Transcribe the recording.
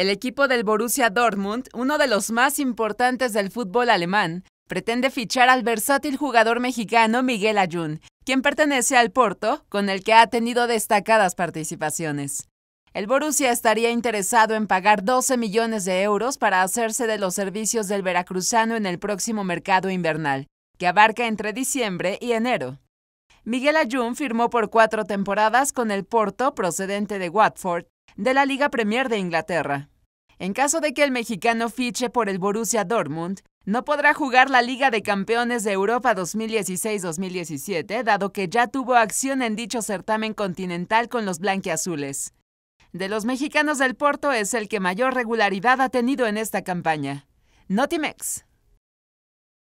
El equipo del Borussia Dortmund, uno de los más importantes del fútbol alemán, pretende fichar al versátil jugador mexicano Miguel Ayun, quien pertenece al Porto, con el que ha tenido destacadas participaciones. El Borussia estaría interesado en pagar 12 millones de euros para hacerse de los servicios del veracruzano en el próximo mercado invernal, que abarca entre diciembre y enero. Miguel Ayun firmó por cuatro temporadas con el Porto procedente de Watford de la Liga Premier de Inglaterra. En caso de que el mexicano fiche por el Borussia Dortmund, no podrá jugar la Liga de Campeones de Europa 2016-2017, dado que ya tuvo acción en dicho certamen continental con los blanquiazules. De los mexicanos del Porto es el que mayor regularidad ha tenido en esta campaña. Notimex.